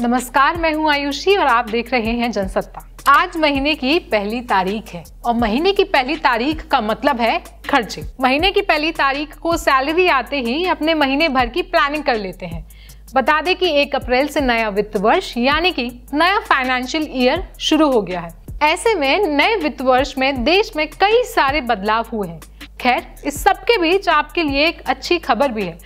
नमस्कार मैं हूं आयुषी और आप देख रहे हैं जनसत्ता आज महीने की पहली तारीख है और महीने की पहली तारीख का मतलब है खर्चे महीने की पहली तारीख को सैलरी आते ही अपने महीने भर की प्लानिंग कर लेते हैं बता दें कि एक अप्रैल से नया वित्त वर्ष यानी कि नया फाइनेंशियल ईयर शुरू हो गया है ऐसे में नए वित्त वर्ष में देश में कई सारे बदलाव हुए हैं खैर इस सबके बीच आपके लिए एक अच्छी खबर भी है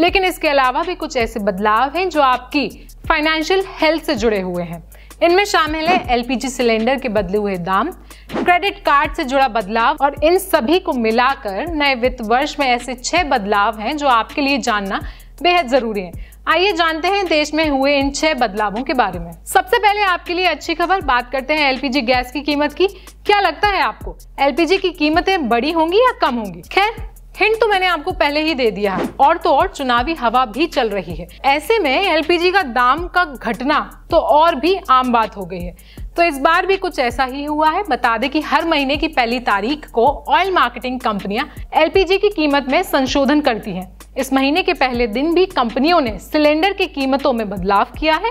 लेकिन इसके अलावा भी कुछ ऐसे बदलाव हैं जो आपकी फाइनेंशियल हेल्थ से जुड़े हुए हैं इनमें शामिल है एलपीजी सिलेंडर के बदले हुए दाम क्रेडिट कार्ड से जुड़ा बदलाव और इन सभी को मिलाकर नए वित्त वर्ष में ऐसे छह बदलाव हैं जो आपके लिए जानना बेहद जरूरी है आइए जानते हैं देश में हुए इन छह बदलावों के बारे में सबसे पहले आपके लिए अच्छी खबर बात करते हैं एलपीजी गैस की कीमत की क्या लगता है आपको एलपीजी की कीमतें बड़ी होंगी या कम होंगी खैर हिंट तो मैंने आपको पहले ही दे दिया है और तो और चुनावी हवा भी चल रही है ऐसे में एलपीजी का दाम का घटना तो और भी आम बात हो गई है तो इस बार भी कुछ ऐसा ही हुआ है बता दें कि हर महीने की पहली तारीख को ऑयल मार्केटिंग कंपनियां एलपीजी की कीमत में संशोधन करती हैं इस महीने के पहले दिन भी कंपनियों ने सिलेंडर की कीमतों में बदलाव किया है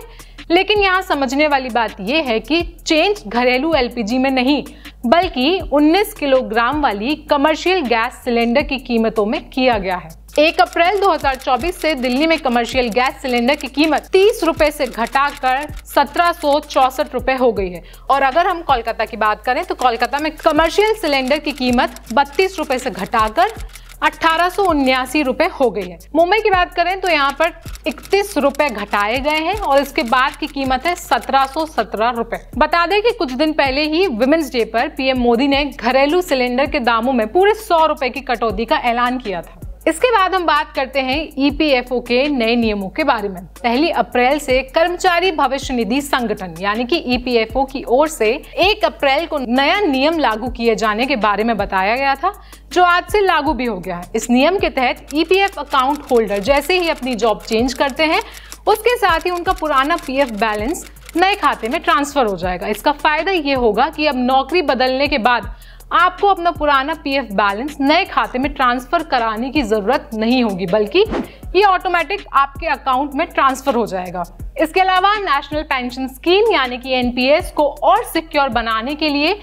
लेकिन यहाँ समझने वाली बात यह है कि चेंज घरेलू एलपीजी में नहीं बल्कि 19 किलोग्राम वाली कमर्शियल गैस सिलेंडर की कीमतों में किया गया है एक अप्रैल 2024 से दिल्ली में कमर्शियल गैस सिलेंडर की कीमत तीस रुपए से घटाकर सत्रह चौसठ रुपए हो गई है और अगर हम कोलकाता की बात करें तो कोलकाता में कमर्शियल सिलेंडर की कीमत बत्तीस रुपए से घटाकर अठारह रुपए हो गई है मुंबई की बात करें तो यहाँ पर इकतीस रुपए घटाए गए हैं और इसके बाद की कीमत है सत्रह सौ सत्रह रुपए बता दें कि कुछ दिन पहले ही वुमेन्स डे पर पीएम मोदी ने घरेलू सिलेंडर के दामों में पूरे सौ रुपए की कटौती का ऐलान किया था इसके बाद हम बात करते हैं ईपीएफओ e के नए नियमों के बारे में पहली अप्रैल से कर्मचारी भविष्य निधि संगठन यानी कि ईपीएफओ e की ओर से एक अप्रैल को नया नियम लागू किए जाने के बारे में बताया गया था जो आज से लागू भी हो गया है इस नियम के तहत ईपीएफ अकाउंट होल्डर जैसे ही अपनी जॉब चेंज करते हैं उसके साथ ही उनका पुराना पी बैलेंस नए खाते में ट्रांसफर हो जाएगा इसका फायदा ये होगा कि अब नौकरी बदलने के बाद आपको अपना पुराना पी बैलेंस नए खाते में ट्रांसफर कराने की जरूरत नहीं होगी बल्कि ये ऑटोमेटिक आपके अकाउंट में ट्रांसफर हो जाएगा इसके अलावा नेशनल पेंशन स्कीम यानी कि एनपीएस को और सिक्योर बनाने के लिए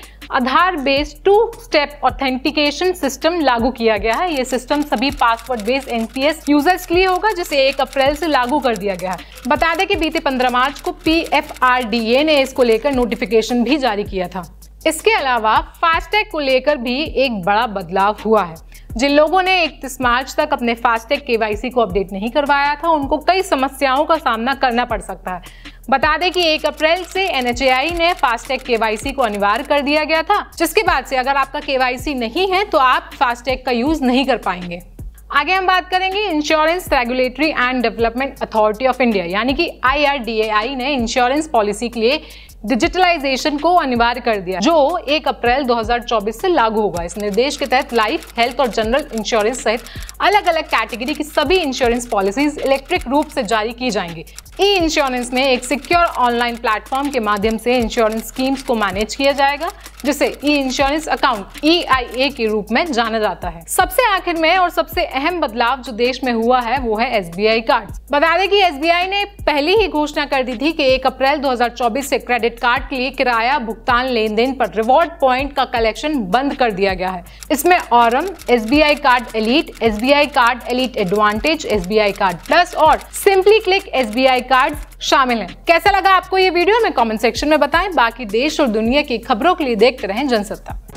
Aadhaar based two step authentication system लागू किया गया है ये सिस्टम सभी पासवर्ड बेस्ड एनपीएस यूजर्स के लिए होगा जिसे एक अप्रैल से लागू कर दिया गया है बता दें कि बीते 15 मार्च को पी ने इसको लेकर नोटिफिकेशन भी जारी किया था इसके अलावा फास्टैग को लेकर भी एक बड़ा बदलाव हुआ है जिन लोगों ने इकतीस मार्च तक अपने फास्टैग केवाईसी को अपडेट नहीं करवाया था उनको कई समस्याओं का सामना करना पड़ सकता है बता दें कि 1 अप्रैल से एन ने फास्टैग केवाईसी को अनिवार्य कर दिया गया था जिसके बाद से अगर आपका के नहीं है तो आप फास्टैग का यूज नहीं कर पाएंगे आगे हम बात करेंगे insurance regulatory and development authority of India यानी कि आई ने इंश्योरेंस पॉलिसी के लिए डिजिटलाइजेशन को अनिवार्य कर दिया जो 1 अप्रैल 2024 से लागू होगा इस निर्देश के तहत लाइफ हेल्थ और जनरल इंश्योरेंस सहित अलग अलग कैटेगरी की सभी इंश्योरेंस पॉलिसीज इलेक्ट्रिक रूप से जारी की जाएंगी ई इंश्योरेंस में एक सिक्योर ऑनलाइन प्लेटफॉर्म के माध्यम से इंश्योरेंस स्कीम्स को मैनेज किया जाएगा जिसे ई इंश्योरेंस अकाउंट ई के रूप में जाना जाता है सबसे आखिर में और सबसे अहम बदलाव जो देश में हुआ है वो है एस कार्ड बता दें कि एस ने पहले ही घोषणा कर दी थी कि 1 अप्रैल 2024 से क्रेडिट कार्ड के लिए किराया भुगतान लेन देन पर रिवॉर्ड पॉइंट का कलेक्शन बंद कर दिया गया है इसमें Aurum S card elite S card elite advantage S card plus और सिंपली क्लिक एस कार्ड शामिल हैं कैसा लगा आपको ये वीडियो हमें कमेंट सेक्शन में बताएं बाकी देश और दुनिया की खबरों के लिए देखते रहें जनसत्ता